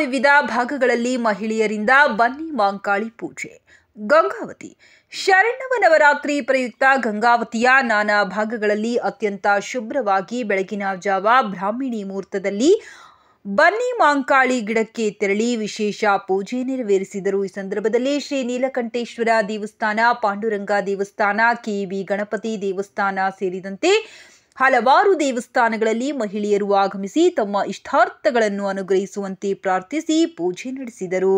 ವಿವಿಧ ಭಾಗಗಳಲ್ಲಿ ಮಹಿಳೆಯರಿಂದ ಬನ್ನಿ ಮಾಂಕಾಳಿ ಪೂಜೆ ಗಂಗಾವತಿ ಶರಣವ ನವರಾತ್ರಿ ಪ್ರಯುಕ್ತ ಗಂಗಾವತಿಯ ನಾನಾ ಭಾಗಗಳಲ್ಲಿ ಅತ್ಯಂತ ಶುಭ್ರವಾಗಿ ಬೆಳಗಿನ ಜಾವ ಬ್ರಾಹ್ಮಿಣಿ ಮುಹೂರ್ತದಲ್ಲಿ ಬನ್ನಿ ಮಾಂಕಾಳಿ ಗಿಡಕ್ಕೆ ತೆರಳಿ ವಿಶೇಷ ಪೂಜೆ ನೆರವೇರಿಸಿದರು ಈ ಸಂದರ್ಭದಲ್ಲಿ ಶ್ರೀ ನೀಲಕಂಠೇಶ್ವರ ದೇವಸ್ಥಾನ ಪಾಂಡುರಂಗ ದೇವಸ್ಥಾನ ಕೆಬಿ ಗಣಪತಿ ದೇವಸ್ಥಾನ ಸೇರಿದಂತೆ ಹಲವಾರು ದೇವಸ್ಥಾನಗಳಲ್ಲಿ ಮಹಿಳೆಯರು ಆಗಮಿಸಿ ತಮ್ಮ ಇಷ್ಟಾರ್ಥಗಳನ್ನು ಅನುಗ್ರಹಿಸುವಂತೆ ಪ್ರಾರ್ಥಿಸಿ ಪೂಜೆ ನಡೆಸಿದರು